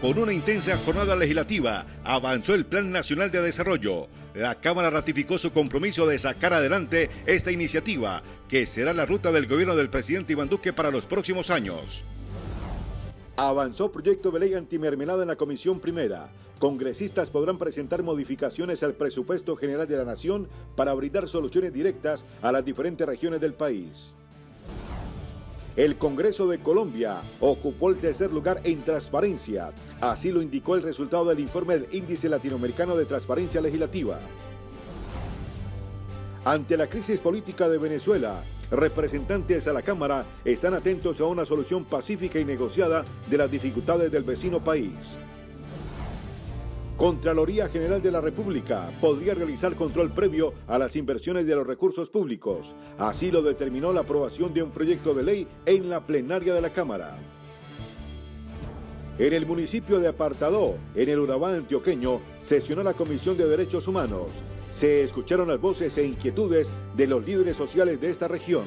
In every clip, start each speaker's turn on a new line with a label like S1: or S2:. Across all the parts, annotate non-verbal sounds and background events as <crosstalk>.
S1: Con una intensa jornada legislativa avanzó el Plan Nacional de Desarrollo. La Cámara ratificó su compromiso de sacar adelante esta iniciativa, que será la ruta del gobierno del presidente Iván Duque para los próximos años. Avanzó proyecto de ley antimermelada en la Comisión Primera. Congresistas podrán presentar modificaciones al presupuesto general de la Nación para brindar soluciones directas a las diferentes regiones del país el Congreso de Colombia ocupó el tercer lugar en transparencia. Así lo indicó el resultado del informe del Índice Latinoamericano de Transparencia Legislativa. Ante la crisis política de Venezuela, representantes a la Cámara están atentos a una solución pacífica y negociada de las dificultades del vecino país. Contraloría General de la República podría realizar control previo a las inversiones de los recursos públicos. Así lo determinó la aprobación de un proyecto de ley en la plenaria de la Cámara. En el municipio de Apartadó, en el Urabá antioqueño, sesionó la Comisión de Derechos Humanos. Se escucharon las voces e inquietudes de los líderes sociales de esta región.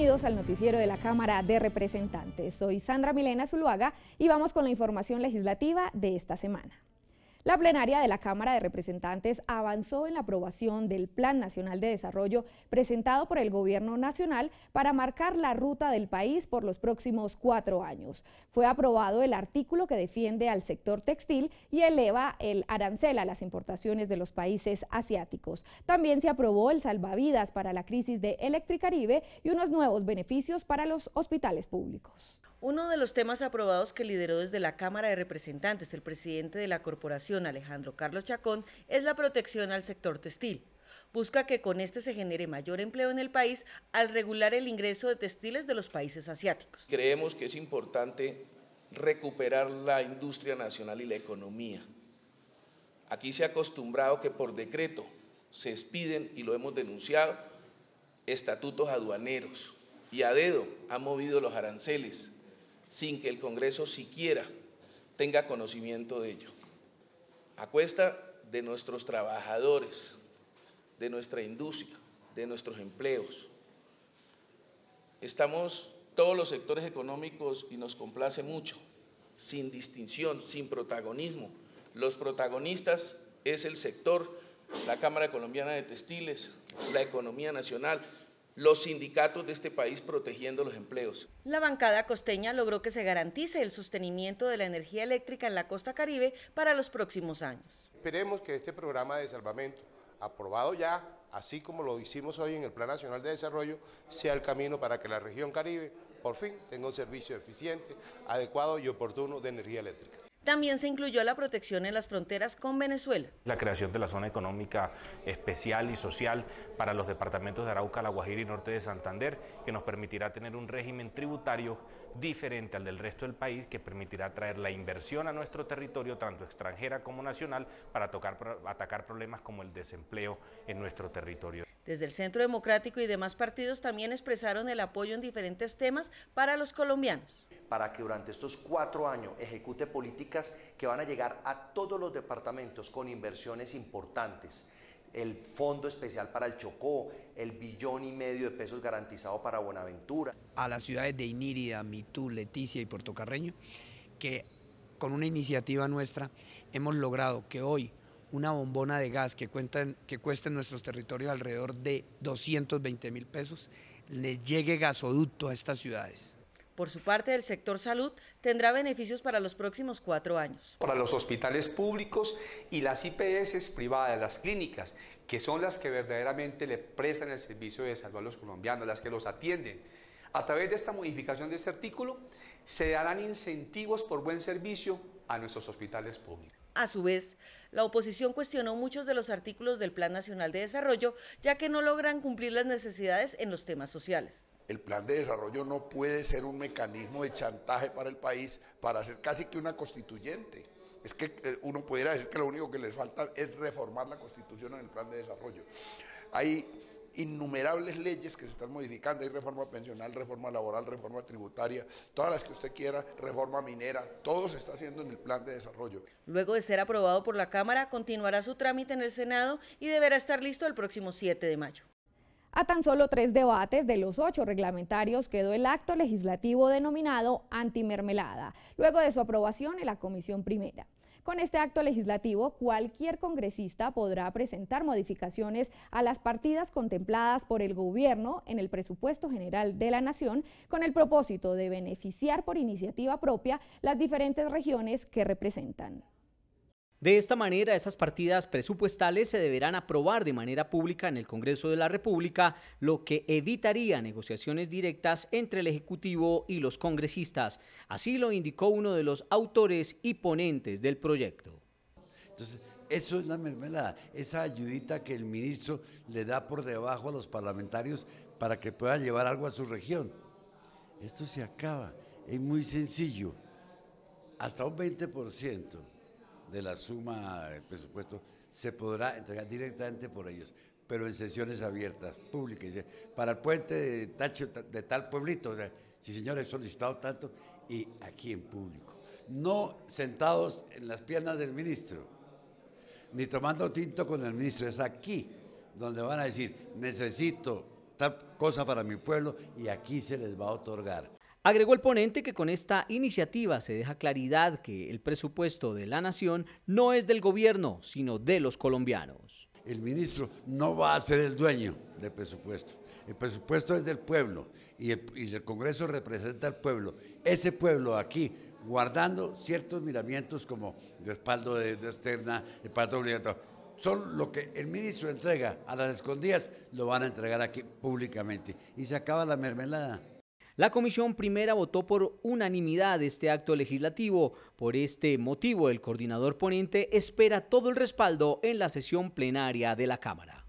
S2: Bienvenidos al noticiero de la Cámara de Representantes. Soy Sandra Milena Zuluaga y vamos con la información legislativa de esta semana. La plenaria de la Cámara de Representantes avanzó en la aprobación del Plan Nacional de Desarrollo presentado por el Gobierno Nacional para marcar la ruta del país por los próximos cuatro años. Fue aprobado el artículo que defiende al sector textil y eleva el arancel a las importaciones de los países asiáticos. También se aprobó el salvavidas para la crisis de Electricaribe y unos nuevos beneficios para los hospitales públicos.
S3: Uno de los temas aprobados que lideró desde la Cámara de Representantes el presidente de la corporación, Alejandro Carlos Chacón, es la protección al sector textil. Busca que con este se genere mayor empleo en el país al regular el ingreso de textiles de los países asiáticos.
S1: Creemos que es importante recuperar la industria nacional y la economía. Aquí se ha acostumbrado que por decreto se expiden, y lo hemos denunciado, estatutos aduaneros y a dedo han movido los aranceles sin que el Congreso siquiera tenga conocimiento de ello. A cuesta de nuestros trabajadores, de nuestra industria, de nuestros empleos. Estamos todos los sectores económicos y nos complace mucho, sin distinción, sin protagonismo. Los protagonistas es el sector, la Cámara Colombiana de Textiles, la economía nacional, los sindicatos de este país protegiendo los empleos.
S3: La bancada costeña logró que se garantice el sostenimiento de la energía eléctrica en la costa caribe para los próximos años.
S1: Esperemos que este programa de salvamento, aprobado ya, así como lo hicimos hoy en el Plan Nacional de Desarrollo, sea el camino para que la región caribe por fin tenga un servicio eficiente, adecuado y oportuno de energía eléctrica.
S3: También se incluyó la protección en las fronteras con Venezuela.
S4: La creación de la zona económica especial y social para los departamentos de Arauca, La Guajira y Norte de Santander, que nos permitirá tener un régimen tributario diferente al del resto del país, que permitirá traer la inversión a nuestro territorio, tanto extranjera como nacional, para atacar problemas como el desempleo en nuestro territorio.
S3: Desde el Centro Democrático y demás partidos también expresaron el apoyo en diferentes temas para los colombianos.
S4: Para que durante estos cuatro años ejecute políticas que van a llegar a todos los departamentos con inversiones importantes. El Fondo Especial para el Chocó, el billón y medio de pesos garantizado para Buenaventura.
S5: A las ciudades de Inírida, Mitú, Leticia y Puerto Carreño, que con una iniciativa nuestra hemos logrado que hoy una bombona de gas que, cuentan, que cuesta en nuestros territorios alrededor de 220 mil pesos, le llegue gasoducto a estas ciudades.
S3: Por su parte, el sector salud tendrá beneficios para los próximos cuatro años.
S5: Para los hospitales públicos y las IPS privadas, las clínicas,
S4: que son las que verdaderamente le prestan el servicio de salud a los colombianos, las que los atienden. A través de esta modificación de este artículo, se darán incentivos por buen servicio a nuestros hospitales públicos.
S3: A su vez, la oposición cuestionó muchos de los artículos del Plan Nacional de Desarrollo, ya que no logran cumplir las necesidades en los temas sociales.
S1: El plan de desarrollo no puede ser un mecanismo de chantaje para el país para hacer casi que una constituyente. Es que eh, uno pudiera decir que lo único que les falta es reformar la constitución en el plan de desarrollo. Hay innumerables leyes que se están modificando. Hay reforma pensional, reforma laboral, reforma tributaria, todas las que usted quiera, reforma minera, todo se está haciendo en el plan de desarrollo.
S3: Luego de ser aprobado por la Cámara, continuará su trámite en el Senado y deberá estar listo el próximo 7 de mayo.
S2: A tan solo tres debates de los ocho reglamentarios quedó el acto legislativo denominado antimermelada, luego de su aprobación en la Comisión Primera. Con este acto legislativo, cualquier congresista podrá presentar modificaciones a las partidas contempladas por el gobierno en el presupuesto general de la Nación con el propósito de beneficiar por iniciativa propia las diferentes regiones que representan.
S5: De esta manera, esas partidas presupuestales se deberán aprobar de manera pública en el Congreso de la República, lo que evitaría negociaciones directas entre el Ejecutivo y los congresistas. Así lo indicó uno de los autores y ponentes del proyecto. Entonces,
S4: eso es la mermelada, esa ayudita que el ministro le da por debajo a los parlamentarios para que puedan llevar algo a su región. Esto se acaba, es muy sencillo, hasta un 20% de la suma del presupuesto se podrá entregar directamente por ellos, pero en sesiones abiertas, públicas. Para el puente de, Tacho, de tal pueblito, si señores, sí señores, he solicitado tanto, y aquí en público. No sentados en las piernas del ministro, ni tomando tinto con el ministro, es aquí
S5: donde van a decir, necesito tal cosa para mi pueblo y aquí se les va a otorgar. Agregó el ponente que con esta iniciativa se deja claridad que el presupuesto de la nación no es del gobierno, sino de los colombianos. El ministro no va a ser el dueño del presupuesto. El presupuesto es del pueblo y
S4: el, Congreso representa al pueblo. Ese pueblo aquí guardando ciertos miramientos como respaldo de, de externa, respaldo obligatorio. Son lo que el ministro
S5: entrega a las escondidas, lo van a entregar aquí públicamente. Y se acaba la mermelada. La Comisión Primera votó por unanimidad este acto legislativo. Por este motivo, el coordinador ponente espera todo el respaldo en la sesión plenaria de la Cámara.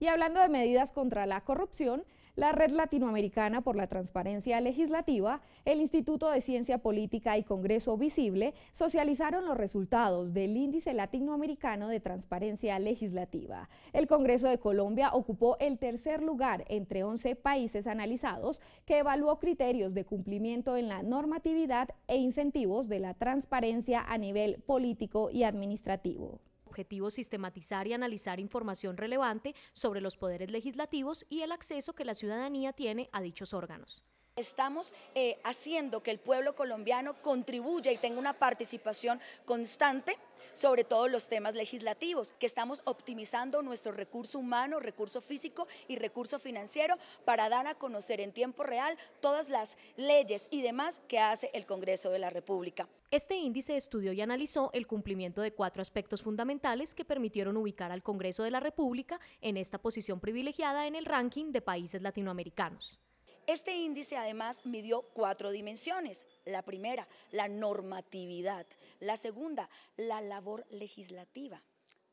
S2: Y hablando de medidas contra la corrupción, la Red Latinoamericana por la Transparencia Legislativa, el Instituto de Ciencia Política y Congreso Visible socializaron los resultados del Índice Latinoamericano de Transparencia Legislativa. El Congreso de Colombia ocupó el tercer lugar entre 11 países analizados que evaluó criterios de cumplimiento en la normatividad e incentivos de la transparencia a nivel político y administrativo
S6: objetivo sistematizar y analizar información relevante sobre los poderes legislativos y el acceso que la ciudadanía tiene a dichos órganos. Estamos eh, haciendo que el pueblo colombiano contribuya y tenga una participación
S3: constante sobre todos los temas legislativos, que estamos optimizando nuestro recurso humano, recurso físico y recurso financiero para dar a conocer en tiempo real
S6: todas las leyes y demás que hace el Congreso de la República. Este índice estudió y analizó el cumplimiento de cuatro aspectos fundamentales que permitieron ubicar al Congreso de la República en esta posición privilegiada en el ranking de países latinoamericanos. Este
S3: índice además midió cuatro dimensiones. La primera, la normatividad. La segunda, la labor legislativa.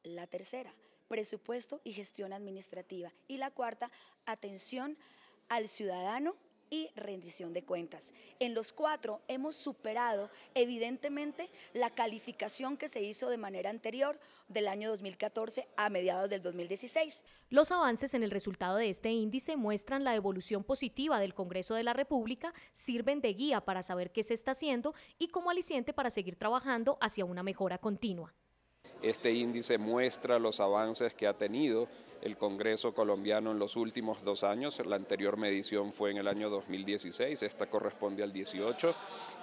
S3: La tercera, presupuesto y gestión administrativa. Y la cuarta, atención al ciudadano y rendición de cuentas. En los cuatro hemos superado evidentemente la calificación que se hizo de manera anterior del año 2014 a mediados del 2016.
S6: Los avances en el resultado de este índice muestran la evolución positiva del Congreso de la República, sirven de guía para saber qué se está haciendo y como aliciente para seguir trabajando hacia una mejora continua.
S1: Este índice muestra los avances que ha tenido el Congreso colombiano en los últimos dos años. La anterior medición fue en el año 2016, esta corresponde al 18,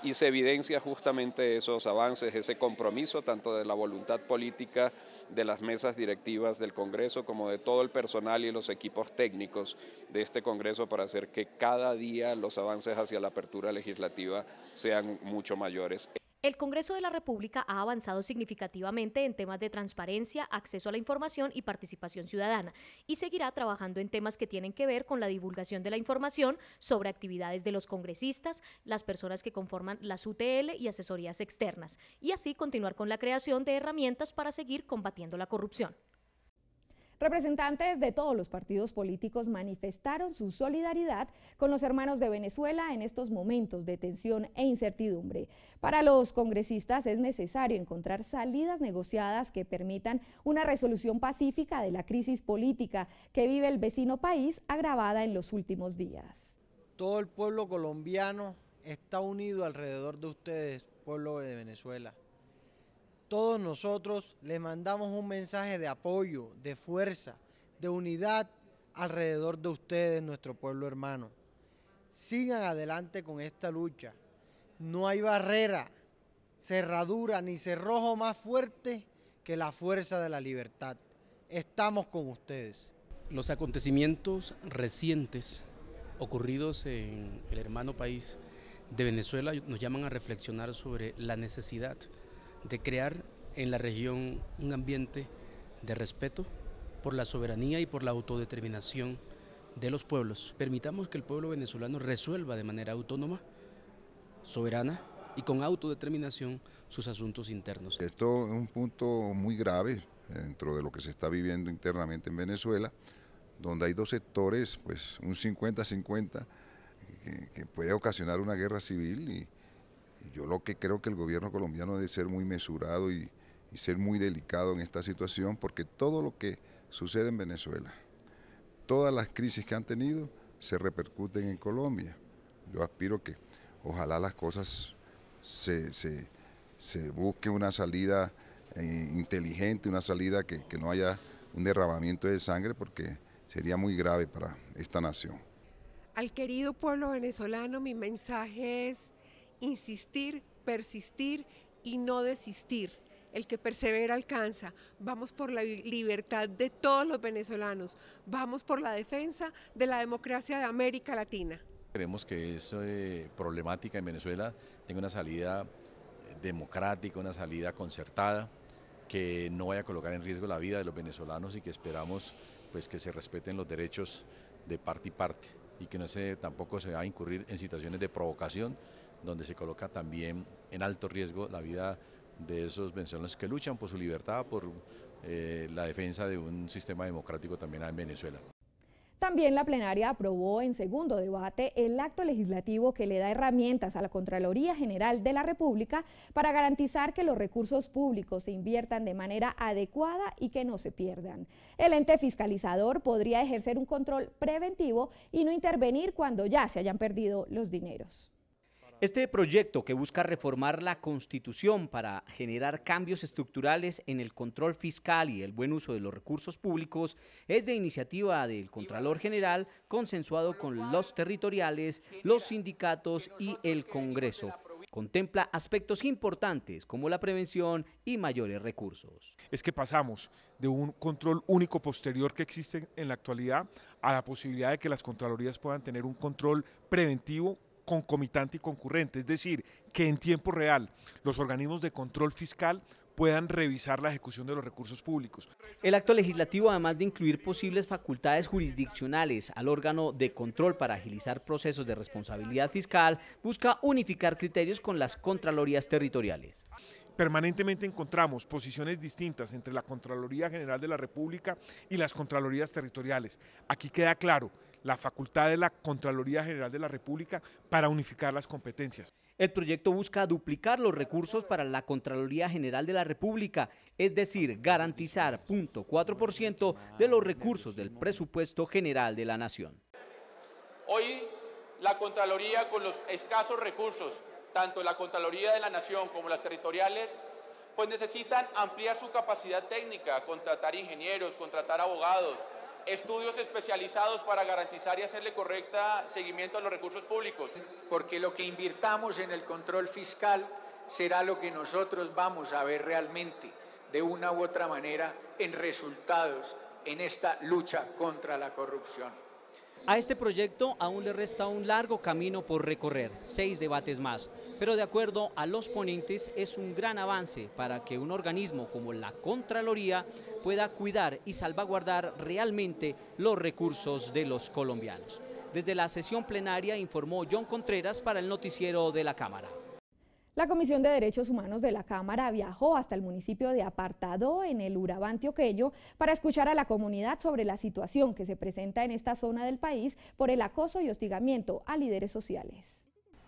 S1: y se evidencia justamente esos avances, ese compromiso tanto de la voluntad política de las mesas directivas del Congreso como de todo el personal y los equipos técnicos de este Congreso para hacer que cada día los avances hacia la apertura legislativa sean mucho mayores.
S6: El Congreso de la República ha avanzado significativamente en temas de transparencia, acceso a la información y participación ciudadana, y seguirá trabajando en temas que tienen que ver con la divulgación de la información sobre actividades de los congresistas, las personas que conforman las UTL y asesorías externas, y así continuar con la creación de herramientas para seguir combatiendo la corrupción.
S2: Representantes de todos los partidos políticos manifestaron su solidaridad con los hermanos de Venezuela en estos momentos de tensión e incertidumbre. Para los congresistas es necesario encontrar salidas negociadas que permitan una resolución pacífica de la crisis política que vive el vecino país agravada en los últimos días.
S5: Todo el
S4: pueblo colombiano está unido alrededor de ustedes, pueblo de Venezuela
S5: todos nosotros les mandamos un mensaje de apoyo, de fuerza, de unidad alrededor de ustedes, nuestro pueblo hermano.
S4: Sigan adelante con esta lucha. No hay barrera, cerradura ni cerrojo más fuerte que la fuerza de la libertad. Estamos con
S5: ustedes. Los acontecimientos recientes ocurridos en el hermano país de Venezuela nos llaman a reflexionar sobre la necesidad de crear en la región un ambiente de respeto por la soberanía y por la autodeterminación de los pueblos. Permitamos que el pueblo venezolano resuelva de manera autónoma, soberana y con autodeterminación sus asuntos internos.
S1: Esto es un punto muy grave dentro de lo que se está viviendo internamente en Venezuela, donde hay dos sectores, pues un 50-50, que, que puede ocasionar una guerra civil y, yo lo que creo que el gobierno colombiano debe ser muy mesurado y, ser muy delicado en esta situación porque todo lo que sucede en Venezuela, todas las crisis que han tenido se repercuten en Colombia. Yo aspiro que ojalá las cosas se, se, busque una salida eh, inteligente, una salida que, que no haya un derramamiento de sangre porque sería muy grave para esta nación.
S7: Al querido pueblo venezolano mi mensaje es insistir, persistir y no desistir. El que persevera alcanza. Vamos por la libertad de todos los venezolanos. Vamos por la defensa de la democracia de América Latina.
S1: creemos que esa eh, problemática en Venezuela tenga una salida eh, democrática, una salida concertada, que no vaya a colocar en riesgo la vida de los venezolanos y que esperamos pues, que se respeten los derechos de parte y parte y que no se, tampoco se va a incurrir en situaciones de provocación donde se coloca también en alto riesgo la vida de esos venezolanos que luchan por su libertad, por eh, la defensa de un sistema democrático también en Venezuela.
S2: También la plenaria aprobó en segundo debate el acto legislativo que le da herramientas a la Contraloría General de la República para garantizar que los recursos públicos se inviertan de manera adecuada y que no se pierdan. El ente fiscalizador podría ejercer un control preventivo y no intervenir cuando ya se hayan perdido los dineros.
S5: Este proyecto que busca reformar la Constitución para generar cambios estructurales en el control fiscal y el buen uso de los recursos públicos es de iniciativa del Contralor General consensuado con los territoriales, los sindicatos y el Congreso. Contempla aspectos importantes como la prevención y mayores recursos. Es que pasamos de un control único posterior
S1: que existe en la actualidad a la posibilidad de que las Contralorías puedan tener un control preventivo concomitante y concurrente, es decir, que en tiempo real los organismos de control
S5: fiscal puedan revisar la ejecución de los recursos públicos. El acto legislativo, además de incluir posibles facultades jurisdiccionales al órgano de control para agilizar procesos de responsabilidad fiscal, busca unificar criterios con las Contralorías territoriales.
S1: Permanentemente encontramos posiciones distintas entre la Contraloría General de la República y las Contralorías territoriales. Aquí queda claro la facultad de la Contraloría General de la República
S5: para unificar las competencias. El proyecto busca duplicar los recursos para la Contraloría General de la República, es decir, garantizar 0.4% de los recursos del presupuesto general de la Nación.
S1: Hoy la Contraloría con los escasos recursos, tanto la Contraloría de la Nación como las territoriales, pues necesitan ampliar su capacidad técnica, contratar ingenieros, contratar abogados, estudios especializados para garantizar y hacerle correcta seguimiento a los recursos públicos.
S5: Porque lo que invirtamos en el control fiscal será lo que nosotros vamos a ver realmente, de una u otra manera, en resultados en esta lucha contra la corrupción. A este proyecto aún le resta un largo camino por recorrer, seis debates más, pero de acuerdo a los ponentes es un gran avance para que un organismo como la Contraloría pueda cuidar y salvaguardar realmente los recursos de los colombianos. Desde la sesión plenaria informó John Contreras para el noticiero de la Cámara.
S2: La Comisión de Derechos Humanos de la Cámara viajó hasta el municipio de Apartado, en el Urabá antioqueño, para escuchar a la comunidad sobre la situación que se presenta en esta zona del país por el acoso y hostigamiento a líderes sociales.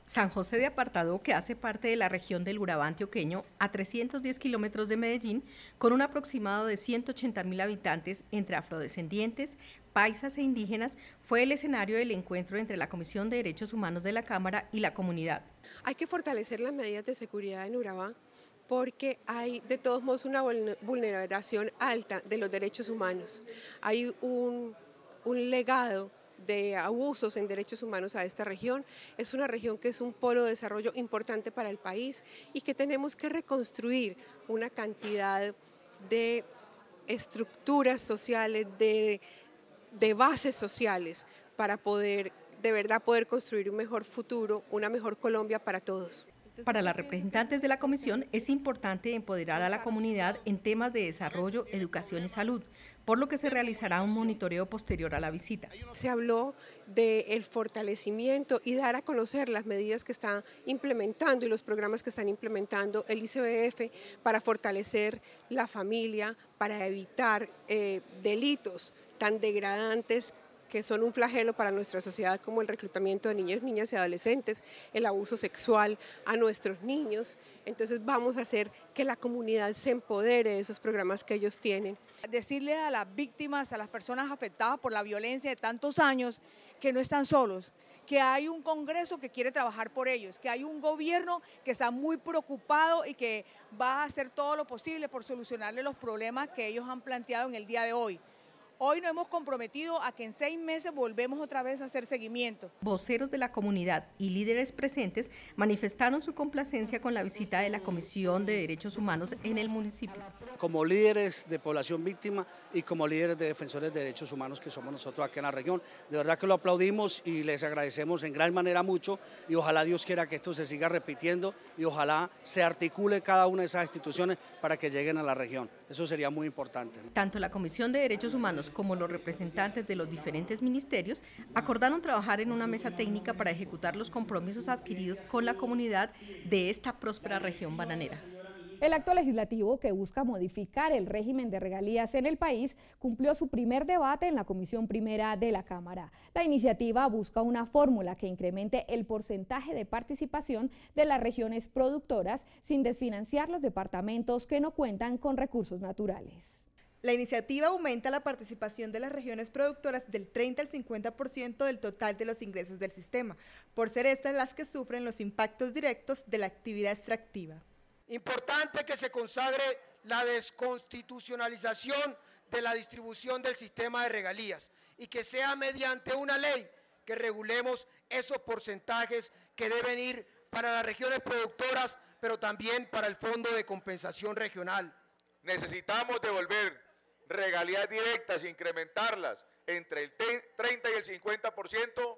S8: San José de Apartado, que hace parte de la región del Urabá antioqueño, a 310 kilómetros de Medellín, con un aproximado de 180 mil habitantes entre afrodescendientes, paisas e indígenas, fue el escenario del encuentro entre la Comisión de Derechos Humanos de la Cámara y la comunidad.
S7: Hay que fortalecer las medidas de seguridad en Urabá porque hay de todos modos una vulneración alta de los derechos humanos. Hay un legado de abusos en derechos humanos a esta región. Es una región que es un polo de desarrollo importante para el país y que tenemos que reconstruir una cantidad de estructuras sociales, de, de bases sociales para poder de verdad poder construir un mejor futuro, una mejor Colombia para todos.
S8: Para las representantes de la Comisión es importante empoderar a la comunidad en temas de desarrollo, educación y salud, por lo que se realizará un monitoreo posterior a la visita.
S7: Se habló del fortalecimiento y dar a conocer las medidas que está implementando y los programas que están implementando el ICBF para fortalecer la familia, para evitar eh, delitos tan degradantes que son un flagelo para nuestra sociedad, como el reclutamiento de niños, niñas y adolescentes, el abuso sexual a nuestros niños. Entonces vamos a hacer que la comunidad se empodere de esos programas que ellos tienen. Decirle a las víctimas, a las personas afectadas por la violencia de tantos años, que no están solos, que hay un Congreso
S8: que quiere trabajar por ellos, que hay un gobierno que está muy preocupado y que va a hacer todo lo posible por solucionarle los problemas que ellos han planteado en el día de hoy. Hoy nos hemos comprometido a que en seis meses volvemos otra vez a hacer seguimiento. Voceros de la comunidad y líderes presentes manifestaron su complacencia con la visita de la Comisión de Derechos Humanos en el municipio.
S5: Como líderes de población víctima y como líderes de defensores de derechos humanos que somos nosotros aquí en la región, de verdad que lo aplaudimos y les agradecemos en gran manera mucho y ojalá Dios quiera que esto se siga repitiendo y ojalá se articule cada una de esas instituciones para que lleguen a la región. Eso sería muy importante.
S8: Tanto la Comisión de Derechos Humanos como los representantes de los diferentes ministerios, acordaron trabajar en una mesa técnica para ejecutar los compromisos adquiridos con la comunidad de esta próspera región bananera.
S2: El acto legislativo que busca modificar el régimen de regalías en el país cumplió su primer debate en la Comisión Primera de la Cámara. La iniciativa busca una fórmula que incremente el porcentaje de participación de las regiones productoras sin desfinanciar los departamentos que no cuentan con recursos naturales.
S8: La iniciativa aumenta la participación de las regiones productoras del 30 al 50% del total de los ingresos del sistema, por ser estas las que sufren los impactos directos de la actividad extractiva.
S5: Importante que se consagre la desconstitucionalización de la distribución del sistema de regalías y que sea mediante una ley que regulemos esos porcentajes que deben ir para las regiones productoras, pero también para el Fondo de Compensación
S1: Regional. Necesitamos devolver regalías directas, incrementarlas entre el 30 y el 50%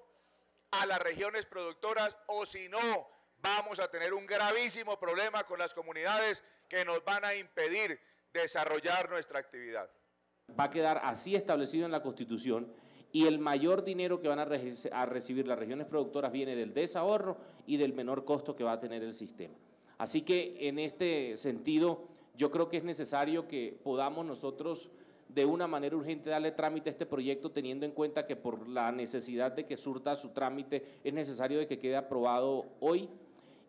S1: a las regiones productoras o si no, vamos a tener un gravísimo problema con las comunidades que nos van a impedir desarrollar nuestra actividad.
S4: Va a quedar así establecido en la Constitución y el mayor dinero que van a, a recibir las regiones productoras viene del desahorro y del menor costo que va a tener el sistema. Así que en este sentido, yo creo que es necesario que podamos nosotros de una manera urgente darle trámite a este proyecto, teniendo en cuenta que por la necesidad de que surta su trámite es necesario de que quede aprobado hoy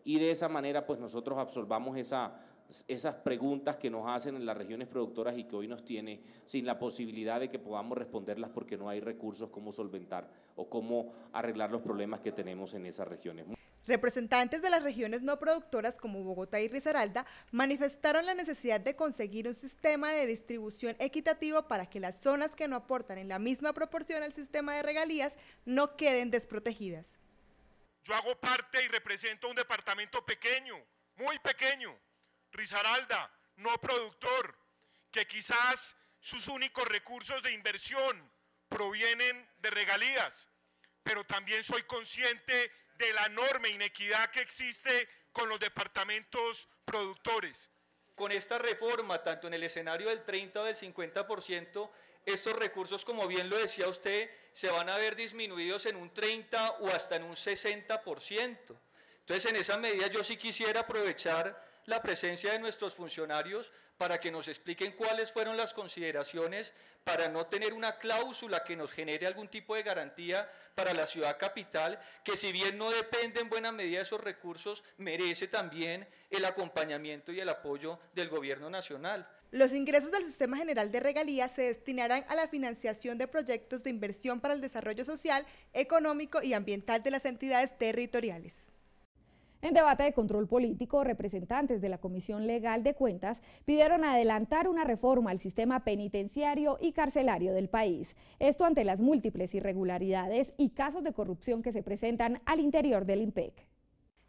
S4: y de esa manera pues nosotros absolvamos esa, esas preguntas que nos hacen en las regiones productoras y que hoy nos tiene sin la posibilidad de que podamos responderlas porque no hay recursos cómo solventar o cómo arreglar los problemas que tenemos en esas regiones.
S8: Representantes de las regiones no productoras como Bogotá y Risaralda manifestaron la necesidad de conseguir un sistema de distribución equitativo para que las zonas que no aportan en la misma proporción al sistema de regalías no queden desprotegidas.
S1: Yo hago parte y represento un departamento pequeño, muy pequeño, Risaralda, no productor, que quizás sus únicos recursos de inversión provienen de regalías, pero también soy consciente de la enorme inequidad que existe con los departamentos productores. Con
S5: esta reforma, tanto en el escenario del 30 o del 50%, estos recursos, como bien lo decía usted, se van a ver disminuidos en un 30 o hasta en un 60%. Entonces, en esa medida yo sí quisiera aprovechar la presencia de nuestros funcionarios para que nos expliquen cuáles fueron las consideraciones para no tener una cláusula que nos genere algún tipo de garantía para la ciudad capital, que si bien no depende en buena medida de esos recursos, merece también el acompañamiento y el apoyo del gobierno nacional.
S8: Los ingresos del Sistema General de Regalías se destinarán a la financiación de proyectos de inversión para el desarrollo social, económico y ambiental de las entidades territoriales.
S2: En debate de control político, representantes de la Comisión Legal de Cuentas pidieron adelantar una reforma al sistema penitenciario y carcelario del país. Esto ante las múltiples irregularidades y casos de corrupción que se presentan al interior del IMPEC.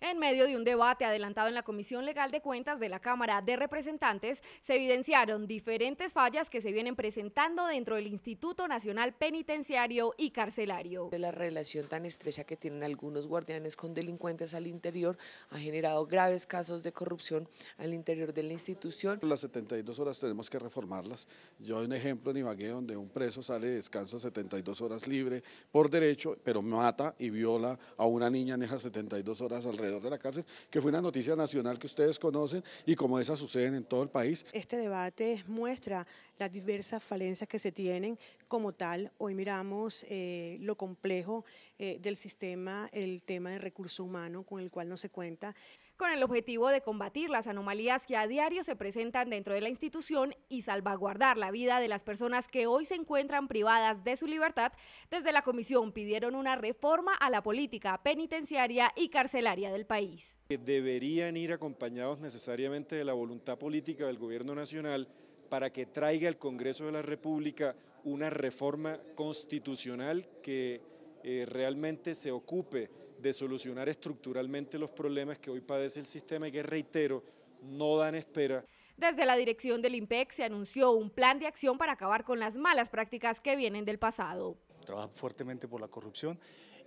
S2: En medio de un debate adelantado en la Comisión Legal de Cuentas de la Cámara de Representantes, se evidenciaron diferentes fallas que se vienen presentando dentro del Instituto Nacional Penitenciario y Carcelario.
S7: la relación tan estrecha que tienen algunos guardianes con
S2: delincuentes al interior ha generado graves casos de corrupción al interior de la institución.
S1: Las 72 horas tenemos que reformarlas. Yo un ejemplo en Ibagué donde un preso sale de descanso 72 horas libre por derecho, pero mata y viola a una niña en esas 72 horas alrededor de la cárcel, que fue una noticia nacional que ustedes conocen y como esas suceden en todo el país.
S8: Este debate muestra las diversas falencias que se tienen como tal.
S2: Hoy miramos eh, lo complejo eh, del sistema, el tema de recurso humano con el cual no se cuenta con el objetivo de combatir las anomalías que a diario se presentan dentro de la institución y salvaguardar la vida de las personas que hoy se encuentran privadas de su libertad, desde la comisión pidieron una reforma a la política penitenciaria y carcelaria del país.
S4: Deberían ir acompañados necesariamente de la voluntad política del gobierno nacional para que traiga al Congreso de la República una reforma constitucional que eh, realmente se ocupe de solucionar estructuralmente los problemas que hoy padece el sistema y que, reitero, no dan espera.
S2: Desde la dirección del IMPEC se anunció un plan de acción para acabar con las malas prácticas que vienen del pasado.
S4: Trabajar fuertemente por la corrupción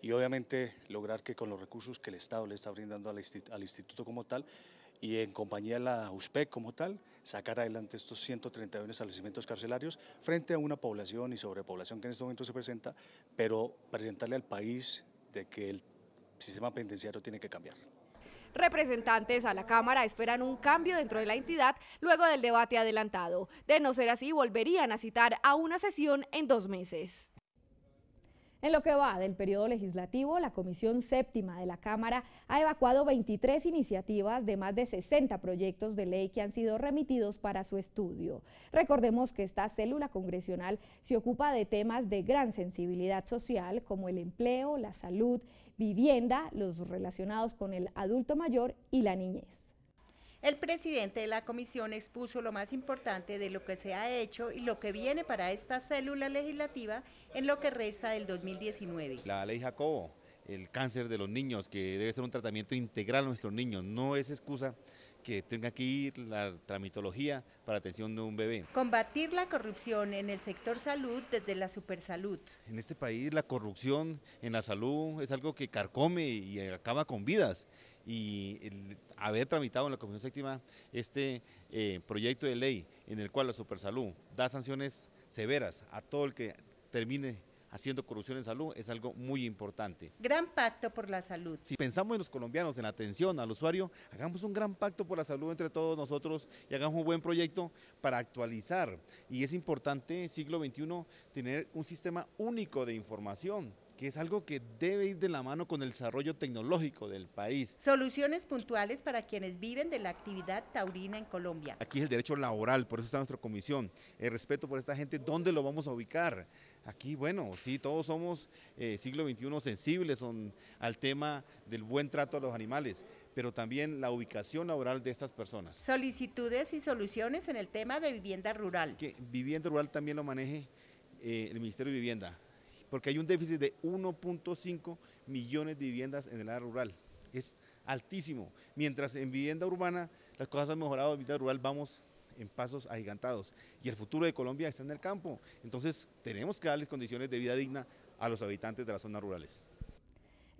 S4: y obviamente lograr que con los recursos que el Estado le está brindando al, instituto, como tal y en compañía de la USPEC como tal, sacar adelante estos 131 establecimientos carcelarios frente a una población y sobrepoblación que en este momento se presenta, pero presentarle al país de que el sistema penitenciario
S3: tiene que cambiar.
S2: Representantes a la Cámara esperan un cambio dentro de la entidad luego del debate adelantado. De no ser así, volverían a citar a una sesión en dos meses. En lo que va del periodo legislativo, la Comisión Séptima de la Cámara ha evacuado 23 iniciativas de más de 60 proyectos de ley que han sido remitidos para su estudio. Recordemos que esta célula congresional se ocupa de temas de gran sensibilidad social como el empleo, la salud, vivienda, los relacionados con el adulto mayor y la niñez.
S8: El presidente de la comisión expuso lo más importante de lo que se ha hecho y lo que viene para esta célula legislativa en lo que resta del 2019.
S4: La ley Jacobo, el cáncer de los niños, que debe ser un tratamiento integral a nuestros niños, no es excusa que tenga que ir la tramitología para atención de un bebé.
S8: Combatir la corrupción en el sector salud desde la supersalud.
S4: En este país la corrupción en la salud es algo que carcome y acaba con vidas. Y haber tramitado en la Comisión Séptima este eh, proyecto de ley en el cual la supersalud da sanciones severas a todo el que termine haciendo corrupción en salud es algo muy importante.
S8: Gran pacto por la salud.
S4: Si pensamos en los colombianos, en la atención al usuario, hagamos un gran pacto por la salud entre todos nosotros y hagamos un buen proyecto para actualizar. Y es importante, siglo XXI, tener un sistema único de información que es algo que debe ir de la mano con el desarrollo tecnológico del país.
S8: Soluciones puntuales para quienes viven de la actividad taurina en Colombia.
S4: Aquí es el derecho laboral, por eso está nuestra comisión. El respeto por esta gente, ¿dónde lo vamos a ubicar? Aquí, bueno, sí, todos somos eh, siglo XXI sensibles al tema del buen trato a los animales, pero también la ubicación laboral de estas personas.
S8: Solicitudes y
S4: soluciones en el tema de vivienda rural. Que vivienda rural también lo maneje eh, el Ministerio de Vivienda porque hay un déficit de 1.5 millones de viviendas en el área rural. Es altísimo. Mientras en vivienda urbana las cosas han mejorado, en vivienda rural vamos en pasos agigantados. Y el futuro de Colombia está en el campo. Entonces tenemos que darles condiciones de vida digna a los habitantes de las zonas rurales.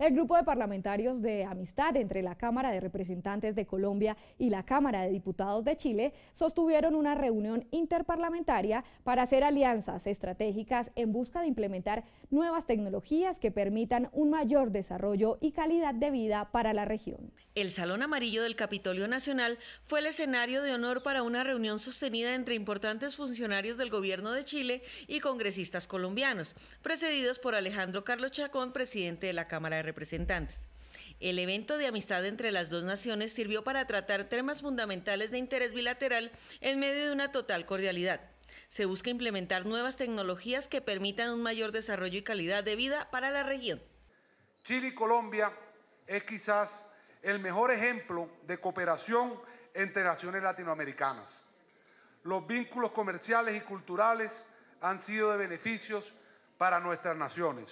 S2: El grupo de parlamentarios de amistad entre la Cámara de Representantes de Colombia y la Cámara de Diputados de Chile sostuvieron una reunión interparlamentaria para hacer alianzas estratégicas en busca de implementar nuevas tecnologías que permitan un mayor desarrollo y calidad de vida para la región.
S3: El Salón Amarillo del Capitolio Nacional fue el escenario de honor para una reunión sostenida entre importantes funcionarios del gobierno de Chile y congresistas colombianos, precedidos por Alejandro Carlos Chacón, presidente de la Cámara de Representantes Representantes. El evento de amistad entre las dos naciones sirvió para tratar temas fundamentales de interés bilateral en medio de una total cordialidad. Se busca implementar nuevas tecnologías que permitan un
S1: mayor desarrollo y calidad de vida para la región. Chile y Colombia es quizás el mejor ejemplo de cooperación entre naciones latinoamericanas. Los vínculos comerciales y culturales han sido de beneficios para nuestras naciones.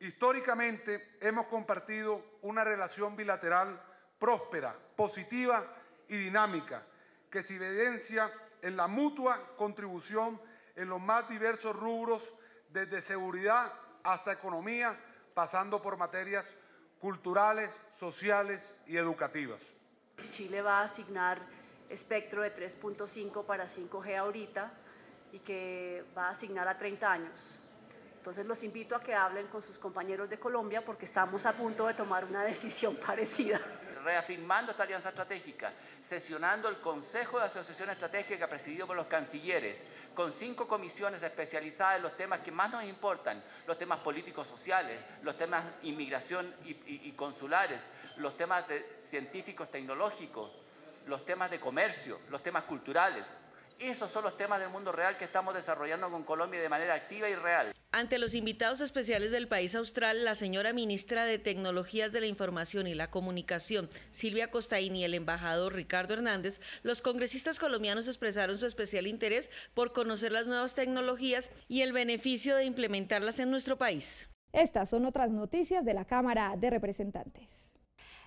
S1: Históricamente hemos compartido una relación bilateral próspera, positiva y dinámica, que se evidencia en la mutua contribución en los más diversos rubros, desde seguridad hasta economía, pasando por materias culturales, sociales y educativas.
S7: Chile va a asignar espectro de 3.5 para 5G ahorita y que va a asignar a 30 años. Entonces los invito a que hablen con sus compañeros de Colombia porque estamos a punto de tomar una decisión <laughs> parecida.
S4: Reafirmando esta alianza estratégica, sesionando el Consejo de Asociación Estratégica presidido por los cancilleres, con cinco comisiones especializadas en los temas que más nos importan, los temas políticos sociales, los temas inmigración y, consulares, los temas científicos tecnológicos, los temas de comercio, los temas culturales. Esos son los temas del mundo real que estamos desarrollando con Colombia de manera activa y real.
S3: Ante los invitados especiales del país austral, la señora ministra de Tecnologías de la Información y la Comunicación, Silvia Costaín, y el embajador Ricardo Hernández, los congresistas colombianos expresaron su especial interés por conocer las nuevas tecnologías y el beneficio de implementarlas en nuestro país.
S9: Estas son otras noticias de la Cámara de Representantes.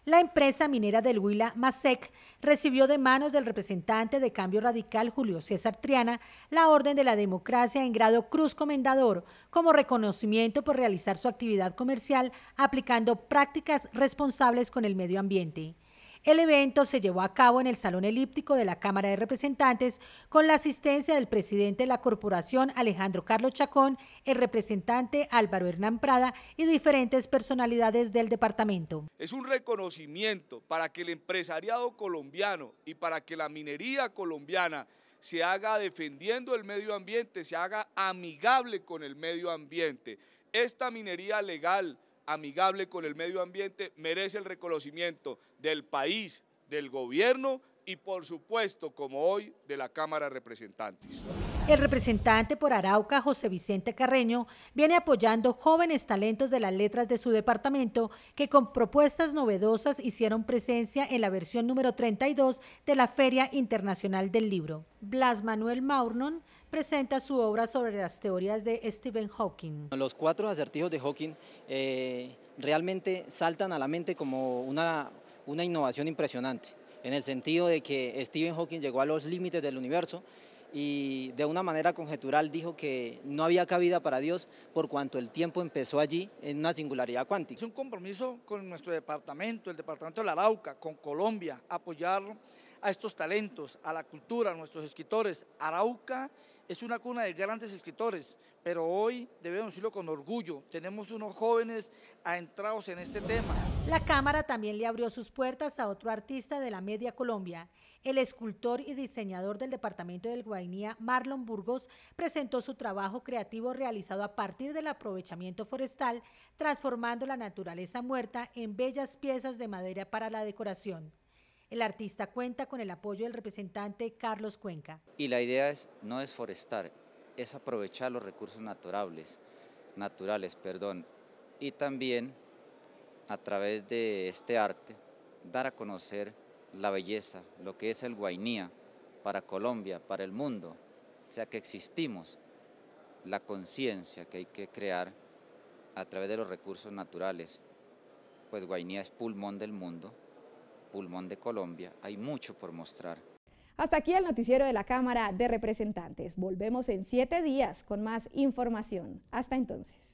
S9: La empresa minera del Huila, Masec, recibió de manos del representante de Cambio Radical, Julio César Triana, la Orden de la Democracia en grado Cruz Comendador, como reconocimiento por realizar su actividad comercial aplicando prácticas responsables con el medio ambiente. El evento se llevó a cabo en el Salón Elíptico de la Cámara de Representantes con la asistencia del presidente de la corporación Alejandro Carlos Chacón, el representante Álvaro Hernán Prada y diferentes personalidades del departamento.
S1: Es un reconocimiento para que el empresariado colombiano y para que la minería colombiana se haga defendiendo el medio ambiente, se haga amigable con el medio ambiente. Esta minería legal amigable con el medio ambiente, merece el reconocimiento del país, del gobierno y por supuesto, como hoy, de la Cámara de Representantes.
S9: El representante por Arauca, José Vicente Carreño, viene apoyando jóvenes talentos de las letras de su departamento que con propuestas novedosas hicieron presencia en la versión número 32 de la Feria Internacional del Libro. Blas Manuel Maurnon, presenta su obra sobre las teorías de Stephen Hawking.
S5: Los cuatro acertijos de Hawking eh, realmente saltan a la mente como una, una innovación impresionante, en el sentido de que Stephen Hawking llegó a los límites del universo y de una manera conjetural dijo que no había cabida para Dios por cuanto el tiempo empezó allí en una singularidad cuántica. Es un compromiso con nuestro departamento, el departamento de la Arauca, con Colombia, apoyar a estos talentos, a la cultura, a nuestros escritores. Arauca es una cuna de grandes escritores, pero hoy debemos decirlo con orgullo, tenemos unos jóvenes adentrados en este tema.
S9: La Cámara también le abrió sus puertas a otro artista de la media Colombia. El escultor y diseñador del departamento del Guainía, Marlon Burgos, presentó su trabajo creativo realizado a partir del aprovechamiento forestal, transformando la naturaleza muerta en bellas piezas de madera para la decoración. El artista cuenta con el apoyo del representante Carlos Cuenca.
S5: Y la idea es no desforestar, es aprovechar los recursos naturales, naturales perdón, y también a través de este arte dar a conocer la belleza, lo que es el guainía para Colombia, para el mundo. O sea que existimos, la conciencia que hay que crear a través de los recursos naturales. Pues Guainía es pulmón del mundo pulmón de Colombia. Hay mucho por mostrar.
S2: Hasta aquí el noticiero de la Cámara de Representantes. Volvemos en siete días con más información. Hasta entonces.